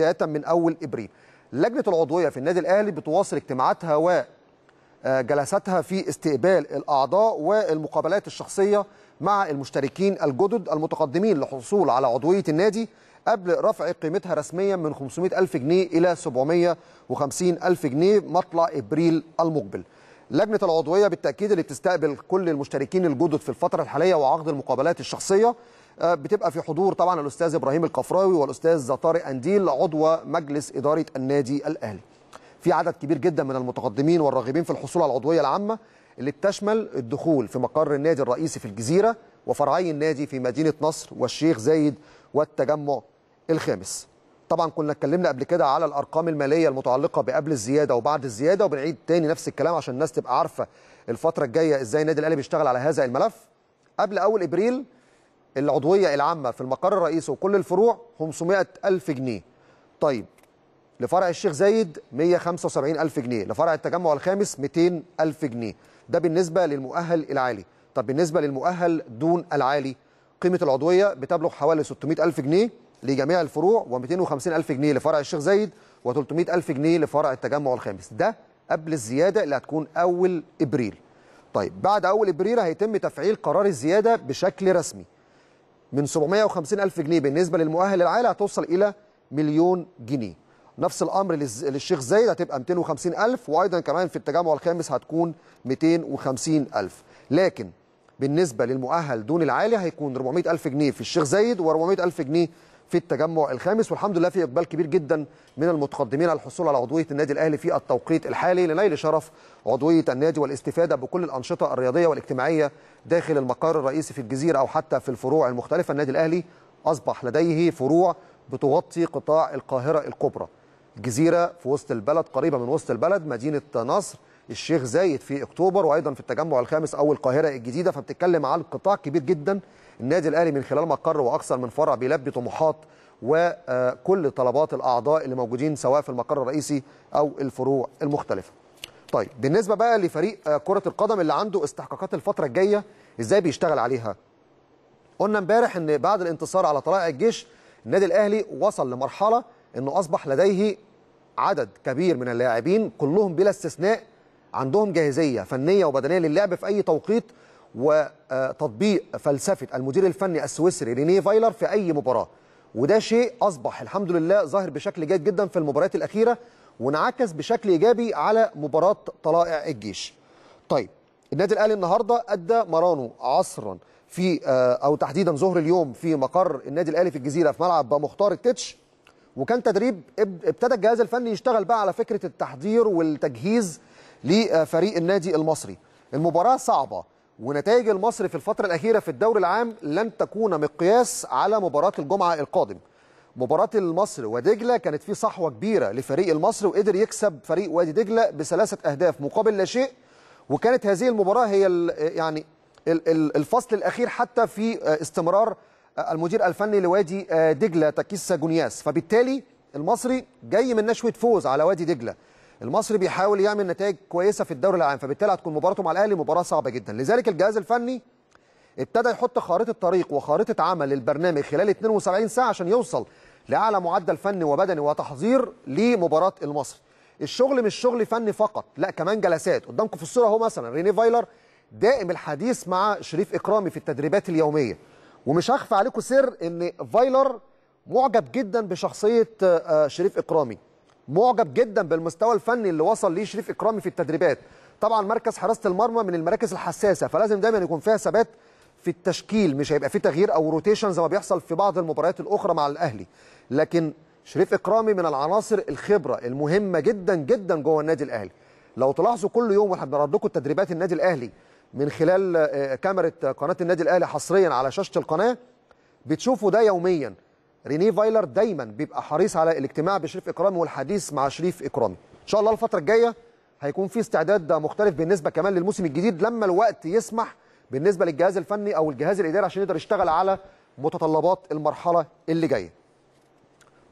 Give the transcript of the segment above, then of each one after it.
بدايه من اول ابريل. لجنه العضويه في النادي الاهلي بتواصل اجتماعاتها وجلساتها آه، في استقبال الاعضاء والمقابلات الشخصيه مع المشتركين الجدد المتقدمين للحصول على عضويه النادي قبل رفع قيمتها رسميا من 500 ألف جنيه إلى 750 ألف جنيه مطلع إبريل المقبل لجنة العضوية بالتأكيد اللي بتستقبل كل المشتركين الجدد في الفترة الحالية وعقد المقابلات الشخصية آه، بتبقى في حضور طبعا الاستاذ ابراهيم القفراوي والاستاذ طارق انديل عضو مجلس اداره النادي الاهلي. في عدد كبير جدا من المتقدمين والراغبين في الحصول على العضويه العامه اللي بتشمل الدخول في مقر النادي الرئيسي في الجزيره وفرعي النادي في مدينه نصر والشيخ زايد والتجمع الخامس. طبعا كنا اتكلمنا قبل كده على الارقام الماليه المتعلقه بقبل الزياده وبعد الزياده وبنعيد تاني نفس الكلام عشان الناس تبقى عارفه الفتره الجايه ازاي النادي الاهلي بيشتغل على هذا الملف. قبل اول ابريل العضويه العامه في المقر الرئيسي وكل الفروع 500 الف جنيه طيب لفرع الشيخ زايد 175 الف جنيه لفرع التجمع الخامس 200 الف جنيه ده بالنسبه للمؤهل العالي طب بالنسبه للمؤهل دون العالي قيمه العضويه بتبلغ حوالي 600 الف جنيه لجميع الفروع و250 الف جنيه لفرع الشيخ زايد و300 الف جنيه لفرع التجمع الخامس ده قبل الزياده اللي هتكون اول ابريل طيب بعد اول ابريل هيتم تفعيل قرار الزياده بشكل رسمي من 750 ألف جنيه بالنسبة للمؤهل العالي هتوصل إلى مليون جنيه نفس الأمر للشيخ زايد هتبقى 250 ألف وأيضا كمان في التجمع الخامس هتكون 250 ألف لكن بالنسبة للمؤهل دون العالي هيكون 400 ألف جنيه في الشيخ زايد و400 ألف جنيه في التجمع الخامس والحمد لله في اقبال كبير جدا من المتقدمين على الحصول على عضويه النادي الاهلي في التوقيت الحالي لنيل شرف عضويه النادي والاستفاده بكل الانشطه الرياضيه والاجتماعيه داخل المقر الرئيسي في الجزيره او حتى في الفروع المختلفه النادي الاهلي اصبح لديه فروع بتغطي قطاع القاهره الكبرى الجزيره في وسط البلد قريبه من وسط البلد مدينه نصر الشيخ زايد في اكتوبر وايضا في التجمع الخامس او القاهره الجديده فبتتكلم عن قطاع كبير جدا النادي الاهلي من خلال مقر واكثر من فرع بيلبي طموحات وكل طلبات الاعضاء اللي موجودين سواء في المقر الرئيسي او الفروع المختلفه. طيب بالنسبه بقى لفريق كره القدم اللي عنده استحقاقات الفتره الجايه ازاي بيشتغل عليها؟ قلنا امبارح ان بعد الانتصار على طلائع الجيش النادي الاهلي وصل لمرحله انه اصبح لديه عدد كبير من اللاعبين كلهم بلا استثناء عندهم جاهزيه فنيه وبدنيه للعب في اي توقيت وتطبيق فلسفه المدير الفني السويسري رينيه فايلر في اي مباراه وده شيء اصبح الحمد لله ظاهر بشكل جيد جدا في المباريات الاخيره وانعكس بشكل ايجابي على مباراه طلائع الجيش. طيب النادي الاهلي النهارده ادى مرانو عصرا في آه، او تحديدا ظهر اليوم في مقر النادي الاهلي في الجزيره في ملعب مختار التتش وكان تدريب ابتدى الجهاز الفني يشتغل بقى على فكره التحضير والتجهيز لفريق النادي المصري المباراة صعبة ونتائج المصري في الفترة الأخيرة في الدوري العام لن تكون مقياس على مباراة الجمعة القادم مباراة المصري ودجلة كانت في صحوة كبيرة لفريق المصري وقدر يكسب فريق وادي دجلة بثلاثة أهداف مقابل لا شيء وكانت هذه المباراة هي يعني الفصل الأخير حتى في آه، استمرار آه، المدير الفني لوادي آه، دجلة تكيسا جونياس فبالتالي المصري جاي من نشوة فوز على وادي دجلة المصري بيحاول يعمل نتائج كويسه في الدوري العام فبالتالي هتكون مباراته مع الاهلي مباراه صعبه جدا لذلك الجهاز الفني ابتدى يحط خارطه طريق وخارطه عمل للبرنامج خلال 72 ساعه عشان يوصل لاعلى معدل فني وبدني وتحضير لمباراه المصري الشغل مش شغل فني فقط لا كمان جلسات قدامكم في الصوره اهو مثلا ريني فايلر دائم الحديث مع شريف اكرامي في التدريبات اليوميه ومش هخفى عليكم سر ان فايلر معجب جدا بشخصيه آه، شريف اكرامي معجب جدا بالمستوى الفني اللي وصل ليه شريف اكرامي في التدريبات طبعا مركز حراسه المرمى من المراكز الحساسه فلازم دايما يكون فيها ثبات في التشكيل مش هيبقى في تغيير او روتيشن زي ما بيحصل في بعض المباريات الاخرى مع الاهلي لكن شريف اكرامي من العناصر الخبره المهمه جدا جدا جوه النادي الاهلي لو تلاحظوا كل يوم واحنا بنعرض لكم تدريبات النادي الاهلي من خلال آه، آه، كاميرا قناه النادي الاهلي حصريا على شاشه القناه بتشوفوا ده يوميا رينيه فايلر دايما بيبقى حريص على الاجتماع بشريف اكرامي والحديث مع شريف اكرامي ان شاء الله الفتره الجايه هيكون في استعداد مختلف بالنسبه كمان للموسم الجديد لما الوقت يسمح بالنسبه للجهاز الفني او الجهاز الاداري عشان يقدر يشتغل على متطلبات المرحله اللي جايه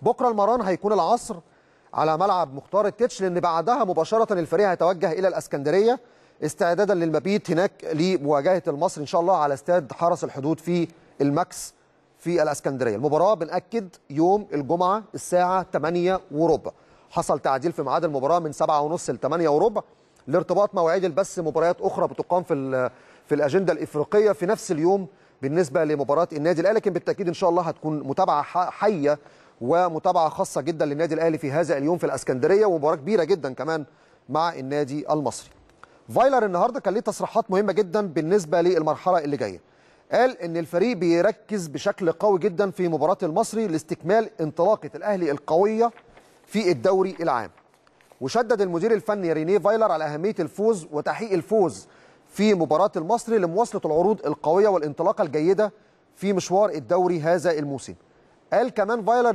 بكره المران هيكون العصر على ملعب مختار التتش لان بعدها مباشره الفريق هيتوجه الى الاسكندريه استعدادا للمبيت هناك لمواجهه المصري ان شاء الله على استاد حرس الحدود في الماكس في الاسكندريه المباراه بناكد يوم الجمعه الساعه 8 وربع حصل تعديل في ميعاد المباراه من 7 ونص ل 8 وربع لارتباط مواعيد البث مباريات اخرى بتقام في في الاجنده الافريقيه في نفس اليوم بالنسبه لمباراه النادي الاهلي لكن بالتاكيد ان شاء الله هتكون متابعه حيه ومتابعه خاصه جدا للنادي الاهلي في هذا اليوم في الاسكندريه ومباراه كبيره جدا كمان مع النادي المصري فايلر النهارده كان ليه تصريحات مهمه جدا بالنسبه للمرحله اللي جايه قال ان الفريق بيركز بشكل قوي جدا في مباراه المصري لاستكمال انطلاقه الاهلي القويه في الدوري العام وشدد المدير الفني رينيه فايلر على اهميه الفوز وتحقيق الفوز في مباراه المصري لمواصله العروض القويه والانطلاقه الجيده في مشوار الدوري هذا الموسم قال كمان فايلر